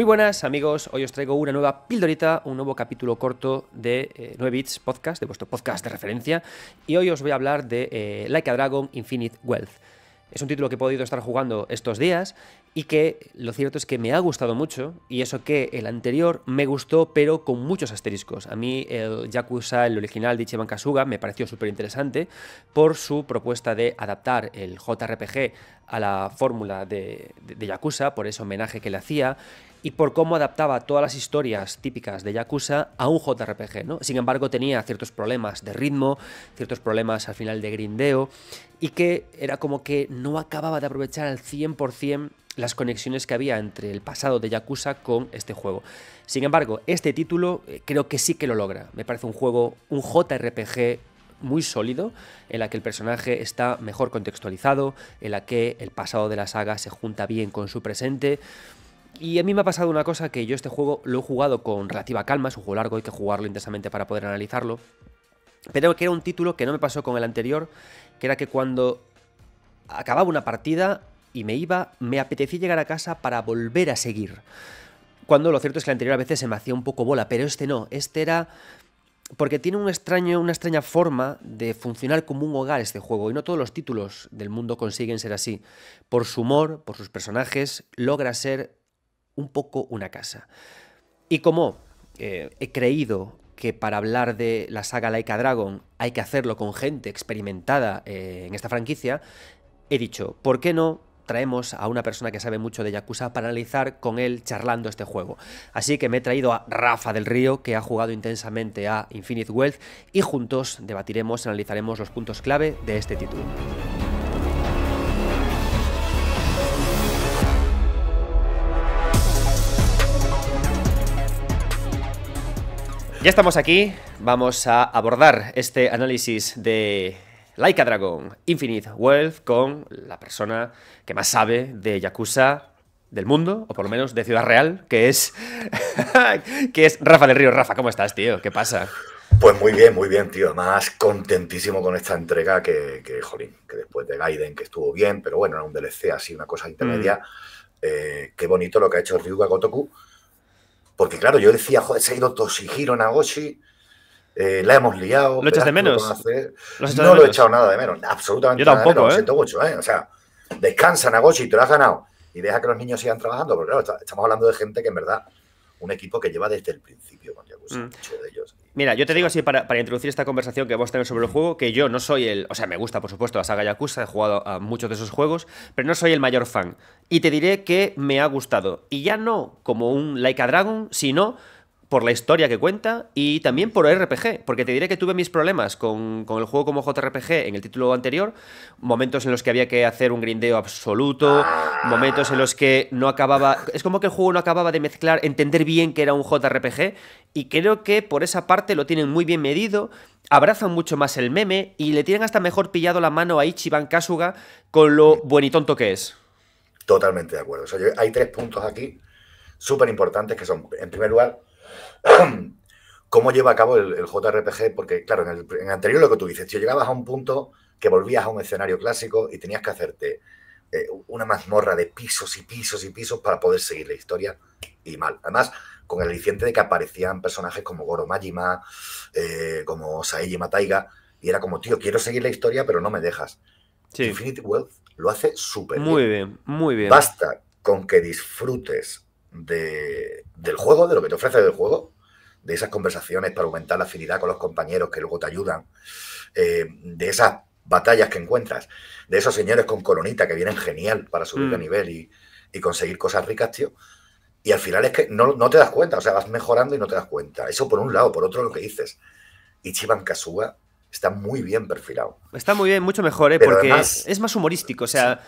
Muy buenas amigos, hoy os traigo una nueva pildorita, un nuevo capítulo corto de 9 eh, Bits Podcast, de vuestro podcast de referencia, y hoy os voy a hablar de eh, Like a Dragon Infinite Wealth. Es un título que he podido estar jugando estos días y que lo cierto es que me ha gustado mucho y eso que el anterior me gustó pero con muchos asteriscos. A mí el Yakuza, el original de Ichiban Kasuga, me pareció súper interesante por su propuesta de adaptar el JRPG a la fórmula de Yakuza, por ese homenaje que le hacía, y por cómo adaptaba todas las historias típicas de Yakuza a un JRPG, ¿no? Sin embargo, tenía ciertos problemas de ritmo, ciertos problemas al final de grindeo, y que era como que no acababa de aprovechar al 100% las conexiones que había entre el pasado de Yakuza con este juego. Sin embargo, este título eh, creo que sí que lo logra. Me parece un juego, un JRPG muy sólido, en la que el personaje está mejor contextualizado, en la que el pasado de la saga se junta bien con su presente. Y a mí me ha pasado una cosa que yo este juego lo he jugado con relativa calma, es un juego largo, hay que jugarlo intensamente para poder analizarlo. Pero que era un título que no me pasó con el anterior, que era que cuando acababa una partida y me iba, me apetecía llegar a casa para volver a seguir. Cuando lo cierto es que el anterior a veces se me hacía un poco bola, pero este no, este era porque tiene un extraño, una extraña forma de funcionar como un hogar este juego, y no todos los títulos del mundo consiguen ser así. Por su humor, por sus personajes, logra ser un poco una casa. Y como eh, he creído que para hablar de la saga Laika Dragon hay que hacerlo con gente experimentada eh, en esta franquicia, he dicho, ¿por qué no traemos a una persona que sabe mucho de Yakuza para analizar con él charlando este juego. Así que me he traído a Rafa del Río, que ha jugado intensamente a Infinite Wealth, y juntos debatiremos, analizaremos los puntos clave de este título. Ya estamos aquí, vamos a abordar este análisis de Laika Dragon Infinite Wealth con la persona que más sabe de Yakuza del mundo, o por lo menos de Ciudad Real, que es que es Rafa del Río. Rafa, ¿cómo estás, tío? ¿Qué pasa? Pues muy bien, muy bien, tío. Más contentísimo con esta entrega que, jolín, que después de Gaiden, que estuvo bien, pero bueno, era un DLC así, una cosa intermedia. Mm. Eh, qué bonito lo que ha hecho Ryuga Gotoku porque claro, yo decía, joder, se ha ido Toshihiro Nagoshi, eh, la hemos liado. ¿Lo echas de menos? no lo he echado nada de menos, absolutamente yo tampoco, nada de menos, ¿eh? siento mucho, ¿eh? O sea, descansa Nagoshi, te lo has ganado y deja que los niños sigan trabajando, porque claro, estamos hablando de gente que en verdad, un equipo que lleva desde el principio con Yakuza, mm. de ellos. Mira, yo te digo así para, para, introducir esta conversación que vos tenés sobre el juego, que yo no soy el. O sea, me gusta, por supuesto, la saga Yakuza, he jugado a muchos de esos juegos, pero no soy el mayor fan. Y te diré que me ha gustado. Y ya no como un Like a Dragon, sino por la historia que cuenta y también por RPG, porque te diré que tuve mis problemas con, el juego como JRPG en el título anterior, momentos en los que había que hacer un grindeo absoluto, momentos en los que no acababa, es como que el juego no acababa de mezclar, entender bien que era un JRPG y creo que por esa parte lo tienen muy bien medido, abrazan mucho más el meme y le tienen hasta mejor pillado la mano a Ichiban Kasuga con lo buen y tonto que es. Totalmente de acuerdo. hay tres puntos aquí súper importantes que son, en primer lugar, cómo lleva a cabo el, JRPG, porque claro, en el, anterior lo que tú dices, tío, llegabas a un punto que volvías a un escenario clásico y tenías que hacerte eh, una mazmorra de pisos y pisos y pisos para poder seguir la historia y mal. Además, con el aliciente de que aparecían personajes como Goro Majima, eh, como Saeji Mataiga, y era como, tío, quiero seguir la historia, pero no me dejas. Infinity Wealth lo hace súper Muy bien, muy bien. Basta con que disfrutes de, del juego, de lo que te ofrece el juego, de esas conversaciones para aumentar la afinidad con los compañeros que luego te ayudan, eh, de esas batallas que encuentras, de esos señores con colonita que vienen genial para subir de mm. nivel y, conseguir cosas ricas, tío. Y al final es que no, te das cuenta, o sea, vas mejorando y no te das cuenta. Eso por un lado, por otro lo que dices. Ichiban Kasuga está muy bien perfilado. Está muy bien, mucho mejor, ¿eh? porque es más humorístico, o sea...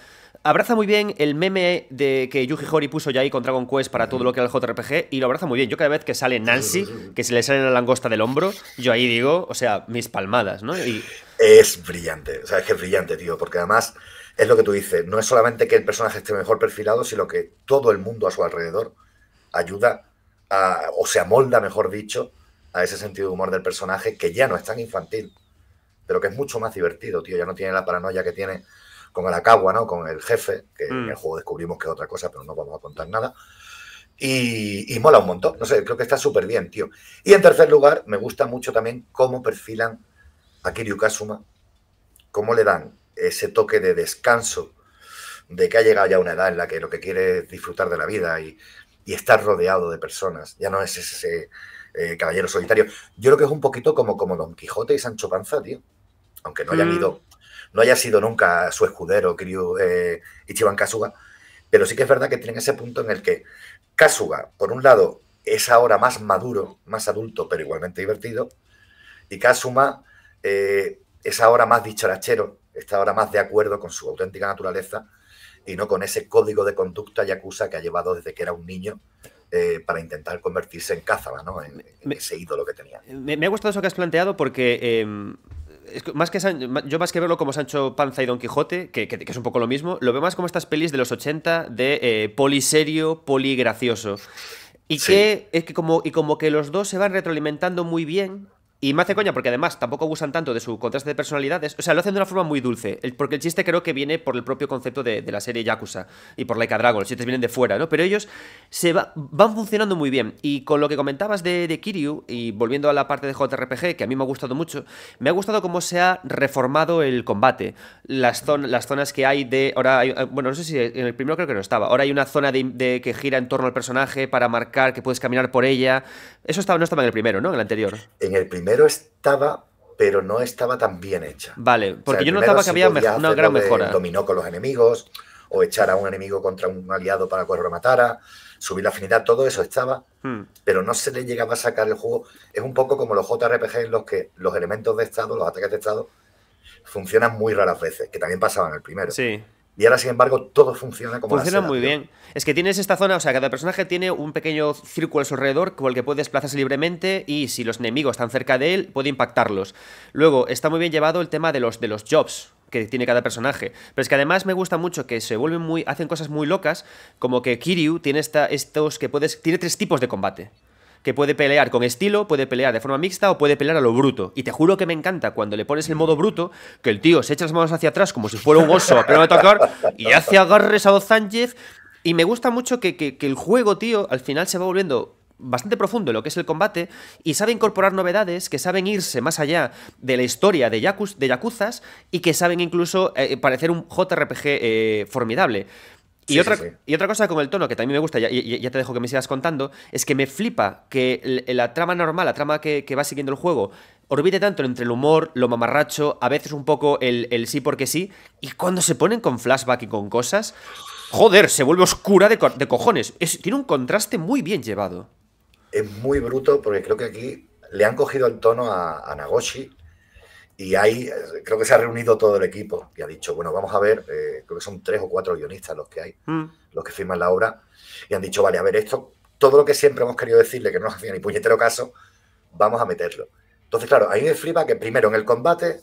Abraza muy bien el meme de que Yuji Hori puso ya ahí con Dragon Quest para todo lo que era el JRPG y lo abraza muy bien. Yo cada vez que sale Nancy, que se le sale la langosta del hombro, yo ahí digo, o sea, mis palmadas, ¿no? Y... Es brillante, o sea, es que es brillante, tío, porque además es lo que tú dices, no es solamente que el personaje esté mejor perfilado, sino que todo el mundo a su alrededor ayuda a, o se amolda, mejor dicho, a ese sentido de humor del personaje que ya no es tan infantil, pero que es mucho más divertido, tío, ya no tiene la paranoia que tiene con Arakawa, ¿no? Con el jefe, que en el mm. juego descubrimos que es otra cosa, pero no vamos a contar nada. Y, mola un montón. No sé, creo que está súper bien, tío. Y en tercer lugar, me gusta mucho también cómo perfilan a Kiryu Kazuma, cómo le dan ese toque de descanso de que ha llegado ya una edad en la que lo que quiere es disfrutar de la vida y, estar rodeado de personas. Ya no es ese, eh, caballero solitario. Yo creo que es un poquito como, como Don Quijote y Sancho Panza, tío. Aunque no hayan mm. ido no haya sido nunca su escudero, Kiryu eh, Ichiban Kasuga, pero sí que es verdad que tienen ese punto en el que Kasuga, por un lado, es ahora más maduro, más adulto, pero igualmente divertido, y Kasuma eh, es ahora más dicharachero, está ahora más de acuerdo con su auténtica naturaleza y no con ese código de conducta y acusa que ha llevado desde que era un niño eh, para intentar convertirse en Kazama, ¿no? En, ese ídolo que tenía. Me, ha gustado eso que has planteado porque em, más que yo más que verlo como Sancho Panza y Don Quijote, que, es un poco lo mismo, lo veo más como estas pelis de los 80 de eh, poliserio, poligracioso. Y que, es que como, y como que los dos se van retroalimentando muy bien, y me hace coña porque además tampoco abusan tanto de su contraste de personalidades. O sea, lo hacen de una forma muy dulce. Porque el chiste creo que viene por el propio concepto de, la serie Yakuza y por Laika Dragon. Los chistes vienen de fuera, ¿no? Pero ellos se va, van funcionando muy bien. Y con lo que comentabas de, Kiryu, y volviendo a la parte de JRPG, que a mí me ha gustado mucho, me ha gustado cómo se ha reformado el combate. Las, las zonas que hay de. Ahora eh, bueno, no sé si en el primero creo que no estaba. Ahora hay una zona que gira en torno al personaje para marcar que puedes caminar por ella. Eso estaba, no estaba en el primero, ¿no? En el anterior. En el primero estaba, pero no estaba tan bien hecha. Vale, porque yo notaba que había una gran mejora. Dominó con los enemigos, o echar a un enemigo contra un aliado para que lo matara, subir la afinidad, todo eso estaba, hmm. pero no se le llegaba a sacar el juego. Es un poco como los JRPG en los que los elementos de estado, los ataques de estado, funcionan muy raras veces, que también pasaban el primero. Sí. Y ahora, sin embargo, todo funciona como Funciona muy bien. Es que tienes esta zona, o sea, cada personaje tiene un pequeño círculo a su alrededor con el que puede desplazarse libremente y si los enemigos están cerca de él, puede impactarlos. Luego, está muy bien llevado el tema de los, de los jobs que tiene cada personaje. Pero es que además me gusta mucho que se vuelven muy. hacen cosas muy locas, como que Kiryu tiene esta, estos que puedes. tiene tres tipos de combate que puede pelear con estilo, puede pelear de forma mixta o puede pelear a lo bruto. Y te juro que me encanta cuando le pones el modo bruto, que el tío se echa las manos hacia atrás como si fuera un oso a pleno atacar y hace agarres a los Sánchez. Y me gusta mucho que, el juego, tío, al final se va volviendo bastante profundo en lo que es el combate y sabe incorporar novedades que saben irse más allá de la historia de, Yakuza Yakuzas y que saben incluso eh, parecer un JRPG eh, formidable. Y, otra, y otra cosa con el tono que también me gusta, ya, ya, te dejo que me sigas contando, es que me flipa que la trama normal, la trama que, va siguiendo el juego, orbite tanto entre el humor, lo mamarracho, a veces un poco el, sí porque sí, y cuando se ponen con flashback y con cosas, joder, se vuelve oscura de, cojones. tiene un contraste muy bien llevado. Es muy bruto porque creo que aquí le han cogido el tono a Nagoshi, y ahí eh, creo que se ha reunido todo el equipo y ha dicho, bueno, vamos a ver, eh, creo que son tres o cuatro guionistas los que hay, mm. los que firman la obra, y han dicho, vale, a ver, esto, todo lo que siempre hemos querido decirle que no nos hacía ni puñetero caso, vamos a meterlo. Entonces, claro, ahí mí me flipa que primero en el combate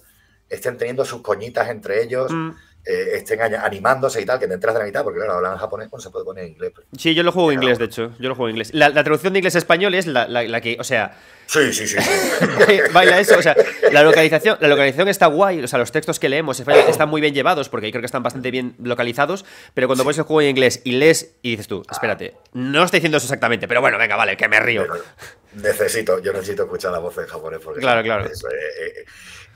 estén teniendo sus coñitas entre ellos, mm. Eh, estén animándose y tal, que te entras de la mitad, porque claro, hablan japonés, pues se puede poner en inglés. Pues. Sí, yo lo juego en inglés, de hecho. Yo juego inglés. La, traducción de inglés a español es la, que, o sea. Sí, sí, sí. Baila eso, o sea, la localización, la localización está guay, o sea, los textos que leemos están muy bien llevados, porque ahí creo que están bastante bien localizados, pero cuando pones el juego en inglés y lees y dices tú, espérate, no estoy diciendo eso exactamente, pero bueno, venga, vale, que me río. necesito, yo necesito escuchar la voz en japonés, Claro, claro. Eh,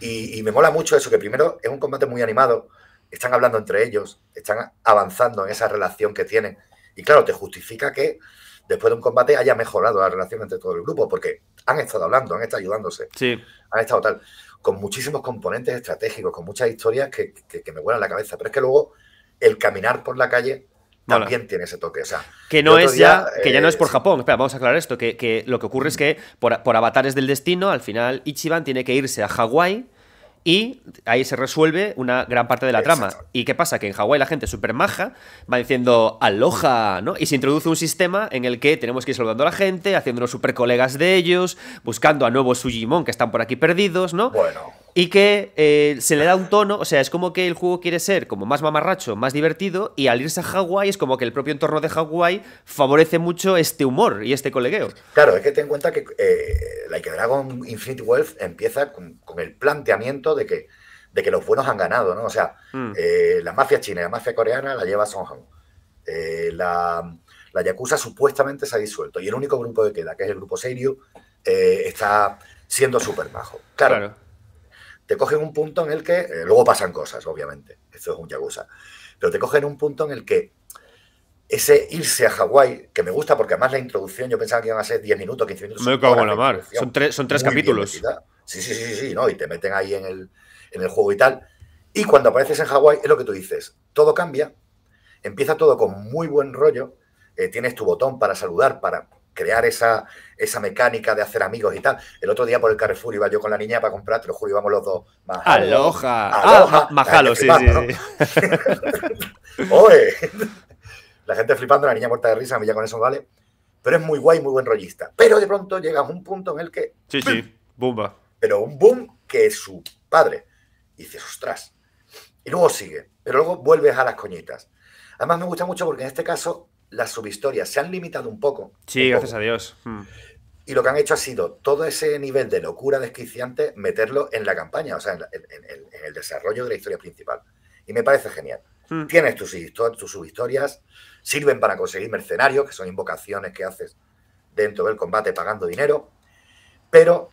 eh, y me mola mucho eso, que primero es un combate muy animado están hablando entre ellos, están avanzando en esa relación que tienen. Y claro, te justifica que después de un combate haya mejorado la relación entre todo el grupo, porque han estado hablando, han estado ayudándose, sí. han estado tal, con muchísimos componentes estratégicos, con muchas historias que, me vuelan la cabeza. Pero es que luego el caminar por la calle también tiene ese toque. O sea, que no es ya, que ya no es por eh, Japón. Espera, vamos a aclarar esto: que, lo que ocurre es que por, por, avatares del destino, al final Ichiban tiene que irse a Hawái y ahí se resuelve una gran parte de la trama. ¿Y qué pasa? Que en Hawái la gente súper maja va diciendo aloja, ¿no? Y se introduce un sistema en el que tenemos que ir saludando a la gente, haciéndonos super colegas de ellos, buscando a nuevos Sujimon que están por aquí perdidos, ¿no? Bueno y que eh, se le da un tono, o sea, es como que el juego quiere ser como más mamarracho, más divertido, y al irse a Hawái es como que el propio entorno de Hawái favorece mucho este humor y este colegueo. Claro, es que ten en cuenta que la eh, Like Dragon Infinite Wealth empieza con, el planteamiento de que, de que los buenos han ganado, ¿no? O sea, mm. eh, la mafia china y la mafia coreana la lleva Song son la, la Yakuza supuestamente se ha disuelto, y el único grupo que queda, que es el grupo serio, está siendo súper bajo. claro te cogen un punto en el que, eh, luego pasan cosas, obviamente, esto es un yagusa, pero te cogen un punto en el que ese irse a Hawái, que me gusta porque además la introducción, yo pensaba que iban a ser 10 minutos, 15 minutos. Me cago en la mar, son tres, son tres capítulos. Sí, sí, sí, sí, ¿no? Y te meten ahí en el, en el juego y tal. Y cuando apareces en Hawái, es lo que tú dices, todo cambia, empieza todo con muy buen rollo, eh, tienes tu botón para saludar, para crear esa, esa mecánica de hacer amigos y tal. El otro día por el Carrefour iba yo con la niña para comprar, te lo juro, íbamos los dos. aloja Aloha. Ah, majalo, sí, sí, Oye. La gente flipando, la niña muerta de risa, a mí con eso vale. Pero es muy guay, muy buen rollista. Pero de pronto llegas a un punto en el que. Sí, sí, va. Pero un boom que su padre. Y dices, ostras. Y luego sigue. Pero luego vuelves a las coñitas. Además, me gusta mucho porque en este caso las subhistorias se han limitado un poco. Sí, gracias a Dios. Hmm. Y lo que han hecho ha sido todo ese nivel de locura desquiciante meterlo en la campaña, o sea, en, el desarrollo de la historia principal. Y me parece genial. Hmm. Tienes tus, subhistorias, sirven para conseguir mercenarios, que son invocaciones que haces dentro del combate pagando dinero, pero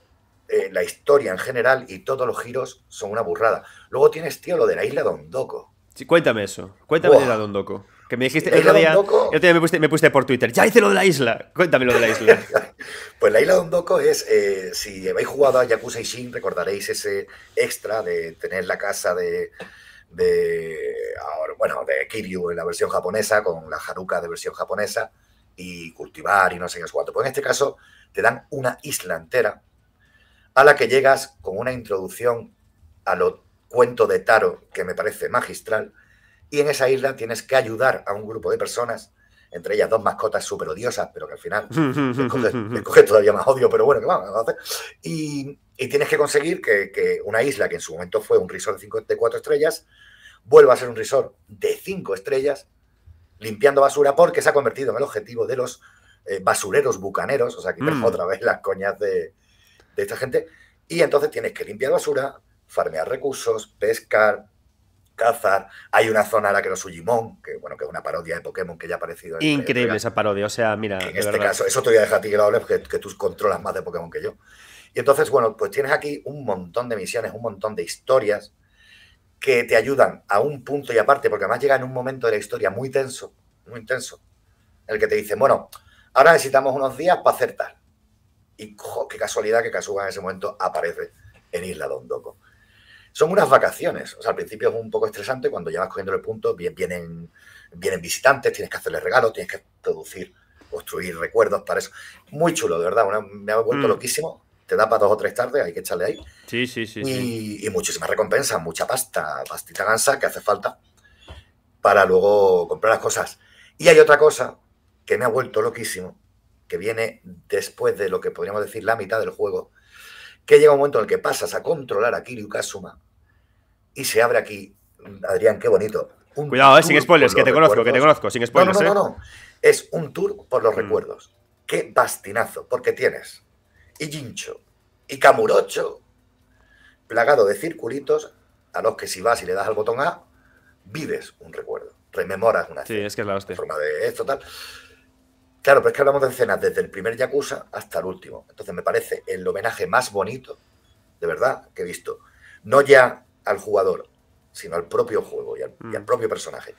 eh, la historia en general y todos los giros son una burrada. Luego tienes, tío, lo de la isla Dondoco. Sí, cuéntame eso. Cuéntame la de la que me dijiste el otro, día, me, puse por Twitter, ya hice lo de la isla, cuéntame lo de la isla. pues la isla de doko es, eh, si habéis jugado a Yakuza Shin recordaréis ese extra de tener la casa de, bueno, de Kiryu en la versión japonesa, con la Haruka de versión japonesa, y cultivar y no sé qué es cuánto. Pues en este caso te dan una isla entera a la que llegas con una introducción a lo cuento de Taro que me parece magistral y en esa isla tienes que ayudar a un grupo de personas, entre ellas dos mascotas súper odiosas, pero que al final te coge, todavía más odio, pero bueno, que vamos Y, tienes que conseguir que, una isla que en su momento fue un resort de, cinco, cuatro estrellas, vuelva a ser un resort de cinco estrellas, limpiando basura, porque se ha convertido en el objetivo de los eh, basureros bucaneros, o sea, que mm. otra vez las coñas de, de esta gente, y entonces tienes que limpiar basura, farmear recursos, pescar, cazar. hay una zona a la que los Limón, que bueno, que es una parodia de Pokémon que ya ha aparecido. Increíble esa parodia, o sea, mira. En este caso, eso te voy a dejar a ti que tú controlas más de Pokémon que yo. Y entonces, bueno, pues tienes aquí un montón de misiones, un montón de historias que te ayudan a un punto y aparte, porque además llega en un momento de la historia muy tenso, muy intenso, el que te dice, bueno, ahora necesitamos unos días para acertar Y qué casualidad que Casuga en ese momento aparece en Isla Don son unas vacaciones. O sea, al principio es un poco estresante, cuando ya vas cogiendo el punto, vienen, vienen visitantes, tienes que hacerles regalos, tienes que producir, construir recuerdos para eso. Muy chulo, de verdad, me ha vuelto mm. loquísimo. Te da para dos o tres tardes, hay que echarle ahí. Sí, sí, sí. Y, sí. y muchísimas recompensas, mucha pasta, pastita gansa que hace falta para luego comprar las cosas. Y hay otra cosa que me ha vuelto loquísimo, que viene después de lo que podríamos decir la mitad del juego, que llega un momento en el que pasas a controlar a Kiryu Kazuma y se abre aquí, Adrián, qué bonito. Un Cuidado, eh, sin spoilers, que te conozco, que te conozco, sin spoilers. No, no, no, eh. no, Es un tour por los mm. recuerdos. Qué bastinazo, porque tienes y Jincho y Camurocho, plagado de circulitos a los que si vas y le das al botón A, vives un recuerdo, rememoras una sí, es que es la hostia. forma de esto, tal. Claro, pero es que hablamos de escenas desde el primer Yakuza hasta el último. Entonces me parece el homenaje más bonito, de verdad, que he visto. No ya al jugador, sino al propio juego y al, mm. propio personaje.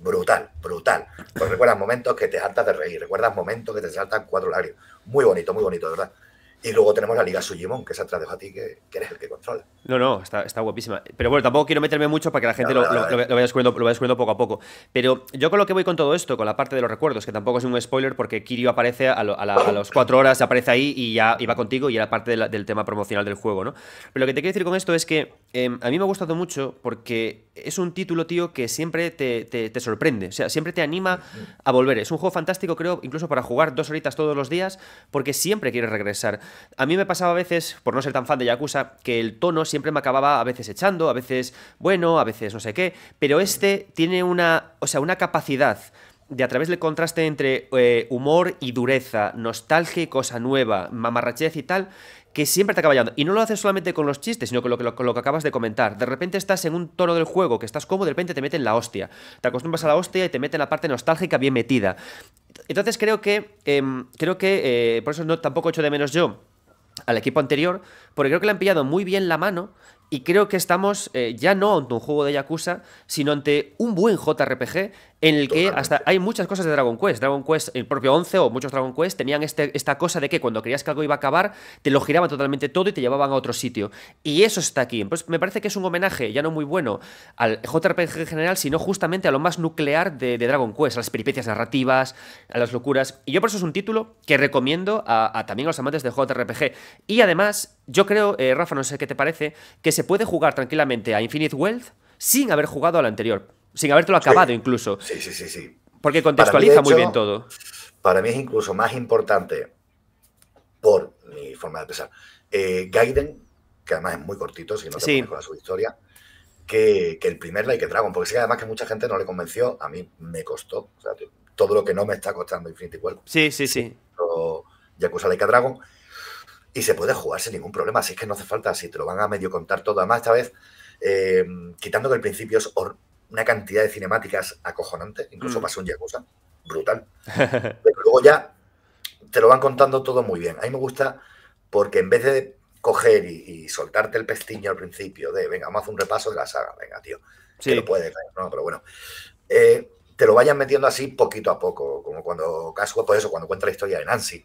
Brutal, brutal. Pues recuerdas momentos que te saltas de reír, recuerdas momentos que te saltan cuatro horarios. Muy bonito, muy bonito, de verdad. Y luego tenemos la Liga Sujimon, que es atrás de a ti, que, eres el que controla. No, no, está, guapísima. Pero bueno, tampoco quiero meterme mucho para que la gente lo, vaya descubriendo, poco a poco. Pero yo con lo que voy con todo esto, con la parte de los recuerdos, que tampoco es un spoiler porque Kirio aparece a, las cuatro horas, aparece ahí y ya iba contigo y era parte del tema promocional del juego, ¿no? Pero lo que te quiero decir con esto es que em, a mí me ha gustado mucho porque es un título, tío, que siempre te sorprende. O sea, siempre te anima a volver. Es un juego fantástico, creo, incluso para jugar dos horitas todos los días porque siempre quieres regresar. A mí me pasaba a veces, por no ser tan fan de Yakuza, que el tono siempre me acababa a veces echando, a veces bueno, a veces no sé qué, pero este tiene una, o sea, una capacidad de a través del contraste entre eh, humor y dureza, nostalgia y cosa nueva, mamarrachez y tal, que siempre te acaba llegando. Y no lo haces solamente con los chistes, sino con lo, que, lo que acabas de comentar. De repente estás en un tono del juego, que estás cómodo, de repente te meten la hostia. Te acostumbras a la hostia y te meten la parte nostálgica bien metida. Entonces creo que, em, creo que eh, por eso no, tampoco echo de menos yo al equipo anterior, porque creo que le han pillado muy bien la mano y creo que estamos eh, ya no ante un juego de Yakuza, sino ante un buen JRPG en el que hasta hay muchas cosas de Dragon Quest. Dragon Quest, el propio 11 o muchos Dragon Quest tenían este, esta cosa de que cuando creías que algo iba a acabar, te lo giraban totalmente todo y te llevaban a otro sitio. Y eso está aquí. Pues me parece que es un homenaje, ya no muy bueno, al JRPG en general, sino justamente a lo más nuclear de, Dragon Quest, a las peripecias narrativas, a las locuras. Y yo por eso es un título que recomiendo a, también a los amantes de JRPG. Y además, yo creo, eh, Rafa, no sé qué te parece, que se puede jugar tranquilamente a Infinite Wealth sin haber jugado al anterior sin haberlo acabado incluso. Sí, sí, sí, sí. Porque contextualiza muy bien todo. Para mí es incluso más importante, por mi forma de pensar, eh, Gaiden, que además es muy cortito, si no te sí. con su historia, que, el primer Like Dragon, porque sí además que mucha gente no le convenció, a mí me costó, todo lo que no me está costando Infinity World. Sí, sí, sí. Yacusa Yakuza Like Dragon, y se puede jugar sin ningún problema, así es que no hace falta, si te lo van a medio contar todo, además esta vez, eh, quitando que el principio es una cantidad de cinemáticas acojonantes incluso más mm. pasó un Yakuza, brutal. Pero luego ya te lo van contando todo muy bien. A mí me gusta porque en vez de coger y, soltarte el pestiño al principio de, venga, vamos a hacer un repaso de la saga, venga, tío, si que lo puedes, no, pero bueno, eh, te lo vayan metiendo así poquito a poco, como cuando Casco, por pues eso, cuando cuenta la historia de Nancy,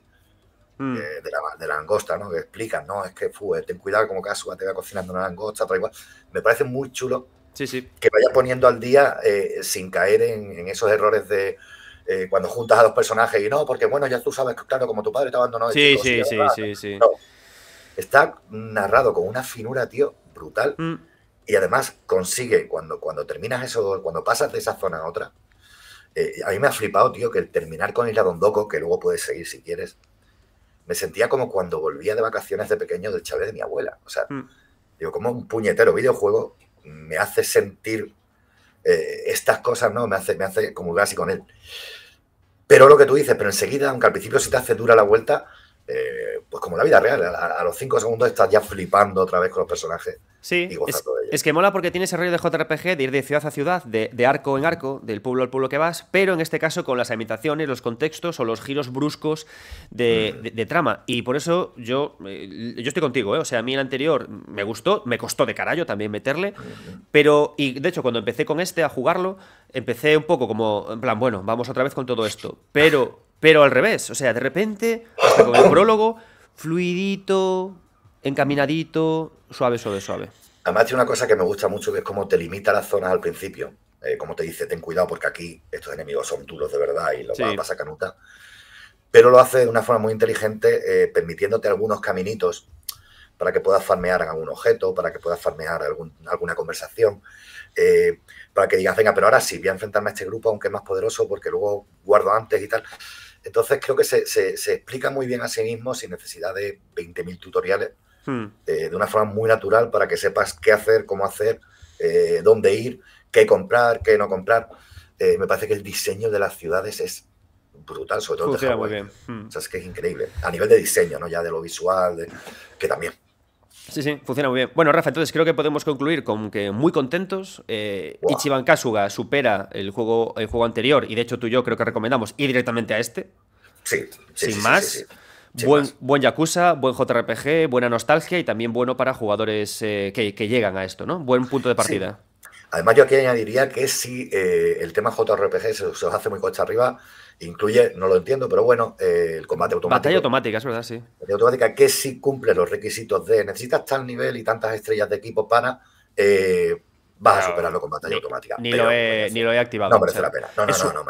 mm. eh, De, la, de, langosta, ¿no? Que explican, ¿no? Es que, fue, eh, ten cuidado como Casua te va cocinando una langosta, tal igual. Me parece muy chulo Sí, sí. Que vaya poniendo al día eh, sin caer en, esos errores de eh, cuando juntas a dos personajes y no, porque bueno, ya tú sabes, claro, como tu padre te abandonó. Sí, sí, sí, sí, sí. Está narrado con una finura, tío, brutal. Mm. Y además consigue, cuando, cuando terminas eso, cuando pasas de esa zona a otra, eh, a mí me ha flipado, tío, que el terminar con Isla Dondoco, que luego puedes seguir si quieres, me sentía como cuando volvía de vacaciones de pequeño del Chávez de mi abuela. O sea, mm. digo, como un puñetero videojuego me hace sentir eh, estas cosas, ¿no? Me hace, me hace comulgar así con él. Pero lo que tú dices, pero enseguida, aunque al principio sí te hace dura la vuelta, eh, pues como la vida real, a, los 5 segundos estás ya flipando otra vez con los personajes. Sí, es, es, que mola porque tiene ese rollo de JRPG de ir de ciudad a ciudad, de, arco en arco, del pueblo al pueblo que vas, pero en este caso con las imitaciones, los contextos o los giros bruscos de, mm. trama. Y por eso yo, eh, yo estoy contigo, eh. o sea, a mí el anterior me gustó, me costó de carajo también meterle, mm, mm. pero, y de hecho cuando empecé con este a jugarlo, empecé un poco como, en plan, bueno, vamos otra vez con todo esto, pero pero al revés, o sea, de repente, hasta con el prólogo, fluidito, encaminadito, suave, suave, suave. Además, tiene una cosa que me gusta mucho, que es cómo te limita las zonas al principio. Eh, como te dice, ten cuidado porque aquí estos enemigos son duros de verdad y lo pasa vas canuta. Pero lo hace de una forma muy inteligente, eh, permitiéndote algunos caminitos para que puedas farmear algún objeto, para que puedas farmear alguna conversación, eh, para que digas, venga, pero ahora sí, voy a enfrentarme a este grupo, aunque es más poderoso, porque luego guardo antes y tal. Entonces creo que se, se, explica muy bien a sí mismo sin necesidad de 20.000 tutoriales, hmm. eh, de una forma muy natural para que sepas qué hacer, cómo hacer, eh, dónde ir, qué comprar, qué no comprar. Eh, me parece que el diseño de las ciudades es brutal, sobre todo en hmm. es que es increíble. A nivel de diseño, ¿no? Ya de lo visual, que también Sí, sí, funciona muy bien. Bueno, Rafa, entonces creo que podemos concluir con que muy contentos. Eh, Ichiban supera el juego, el juego anterior, y de hecho tú y yo creo que recomendamos ir directamente a este. Sí, sin más. buen, buen Yakuza, buen JRPG, buena nostalgia y también bueno para jugadores eh, que, llegan a esto, ¿no? Buen punto de partida. Además, yo aquí añadiría que si eh, el tema JRPG se, se os hace muy coche arriba, Incluye, no lo entiendo, pero bueno, eh, el combate automático. Batalla automática, es verdad, sí. Batalla automática que si cumple los requisitos de necesitas tal nivel y tantas estrellas de equipo para. Eh, vas a superarlo con batalla automática. Ni, lo he, ni, lo he, activado. No merece la pena.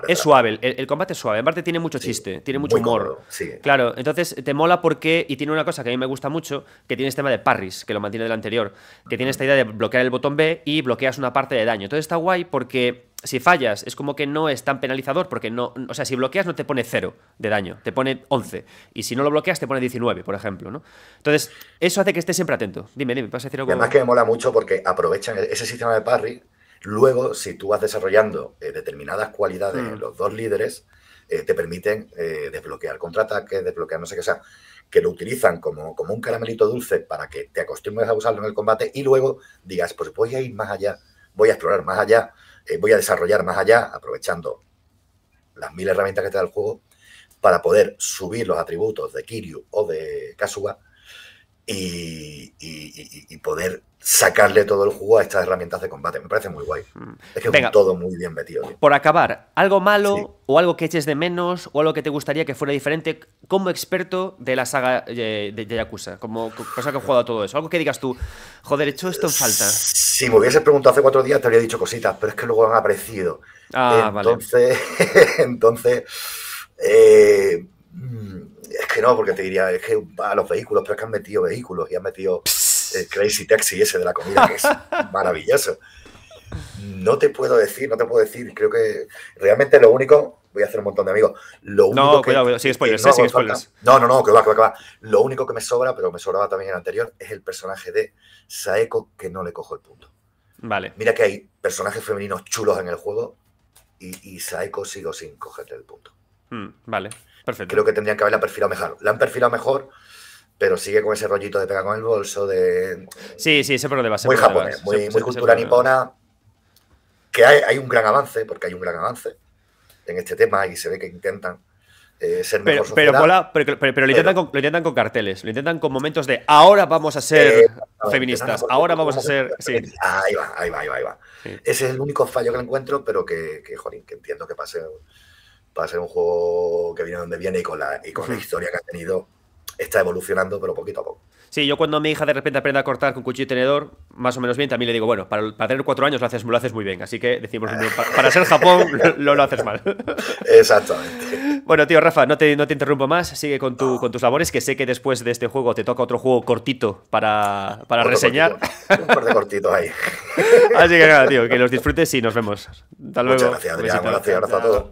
es, suave, el, combate es suave. En parte tiene mucho chiste, tiene mucho humor. Claro, entonces te mola porque, y tiene una cosa que a mí me gusta mucho, que tiene este tema de parries, que lo mantiene del anterior, que tiene esta idea de bloquear el botón B y bloqueas una parte de daño. Entonces está guay porque si fallas, es como que no es tan penalizador, porque no. O sea, si bloqueas no te pone cero de daño, te pone 11. Y si no lo bloqueas, te pone 19, por ejemplo, ¿no? Entonces, eso hace que estés siempre atento. Dime, dime, vas a decir Además, que me mola mucho porque aprovechan ese sistema de parry. Luego, si tú vas desarrollando eh, determinadas cualidades mm. los dos líderes, eh, te permiten eh, desbloquear contraataques, desbloquear no sé qué, sea, que lo utilizan como, como un caramelito dulce para que te acostumbres a usarlo en el combate y luego digas, pues voy a ir más allá, voy a explorar más allá eh, voy a desarrollar más allá, aprovechando las mil herramientas que te da el juego, para poder subir los atributos de Kiryu o de Kasuga y, poder sacarle todo el juego a estas herramientas de combate. Me parece muy guay. Hmm. Es que todo muy bien metido. Por acabar, ¿algo malo o algo que eches de menos o algo que te gustaría que fuera diferente como experto de la saga eh, de, Yakuza? Como cosa que he jugado todo eso. Algo que digas tú, joder, he hecho esto en falta. Si me hubieses preguntado hace cuatro días te habría dicho cositas, pero es que luego han aparecido. Ah, entonces, entonces, eh, mm, es que no, porque te diría, es que a los vehículos, pero es que han metido vehículos y han metido el eh, Crazy Taxi ese de la comida, que es maravilloso. No te puedo decir, no te puedo decir, creo que realmente lo único, voy a hacer un montón de amigos, lo único no, que, cuidado, Sigue spoilers, no, no, no, que va, que va, que va. Lo único que me sobra, pero me sobraba también el anterior, es el personaje de Saeko que no le cojo el punto. Vale. Mira que hay personajes femeninos chulos en el juego y, y Saeko sigo sin cogerte el punto. Hmm, vale, perfecto. Creo que tendrían que haberla perfilado mejor. La han perfilado mejor, pero sigue con ese rollito de pegar con el bolso, de... Sí, sí, ese problema. muy japonés, muy, cultura nipona. Que hay un gran avance, porque hay un gran avance en este tema y se ve que intentan eh, ser pero, pero, pero, lo, intentan con, carteles, lo intentan con momentos de ahora vamos a ser eh, feministas, ahora vamos a ser. Ahí va, ahí va, ahí va. Ese es el único fallo que encuentro, pero que, que, joder, que entiendo que pase, ser un juego que viene donde viene y con la, y con la historia que ha tenido está evolucionando, pero poquito a poco. Sí, yo cuando mi hija de repente aprende a cortar con cuchillo y tenedor, más o menos bien, también le digo, bueno, para, tener cuatro años lo haces, muy bien. Así que decimos, para, ser Japón lo, lo, haces mal. Exactamente. Bueno, tío Rafa, no te, no te interrumpo más, sigue con, tu, con tus labores, que sé que después de este juego te toca otro juego cortito para, para reseñar. Un par de cortitos ahí. Así que nada, tío, que los disfrutes y nos vemos. Hasta luego. Muchas gracias, Adrián. Un abrazo a todos.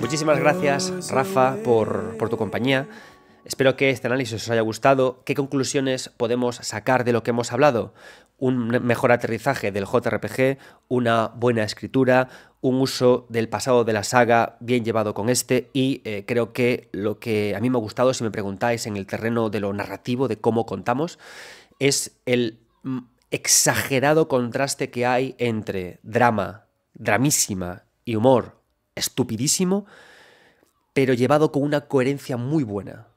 Muchísimas gracias, Rafa, por, tu compañía. Espero que este análisis os haya gustado. ¿Qué conclusiones podemos sacar de lo que hemos hablado? Un mejor aterrizaje del JRPG, una buena escritura, un uso del pasado de la saga bien llevado con este y eh, creo que lo que a mí me ha gustado, si me preguntáis en el terreno de lo narrativo, de cómo contamos, es el exagerado contraste que hay entre drama, dramísima y humor estupidísimo, pero llevado con una coherencia muy buena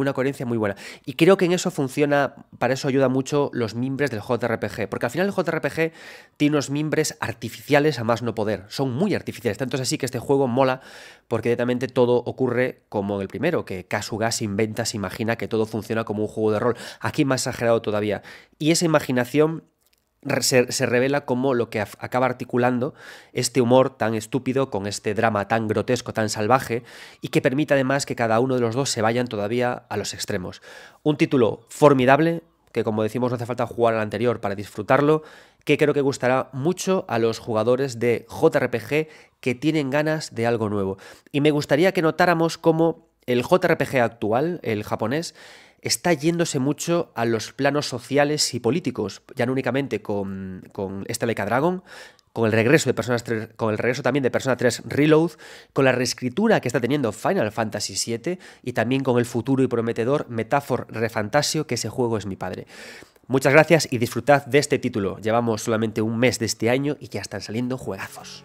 una coherencia muy buena. Y creo que en eso funciona, para eso ayuda mucho los mimbres del JRPG, porque al final el JRPG tiene unos mimbres artificiales a más no poder, son muy artificiales, tanto es así que este juego mola porque directamente todo ocurre como en el primero, que Kasuga se inventa, se imagina que todo funciona como un juego de rol, aquí más exagerado todavía. Y esa imaginación se, revela como lo que acaba articulando este humor tan estúpido con este drama tan grotesco, tan salvaje, y que permite además que cada uno de los dos se vayan todavía a los extremos. Un título formidable, que como decimos no hace falta jugar al anterior para disfrutarlo, que creo que gustará mucho a los jugadores de JRPG que tienen ganas de algo nuevo. Y me gustaría que notáramos cómo el JRPG actual, el japonés, está yéndose mucho a los planos sociales y políticos, ya no únicamente con, con esta Leica Dragon, con el regreso de Personas con el regreso también de Persona 3 Reload, con la reescritura que está teniendo Final Fantasy VII y también con el futuro y prometedor Metaphor Refantasio, que ese juego es mi padre. Muchas gracias y disfrutad de este título. Llevamos solamente un mes de este año y ya están saliendo juegazos.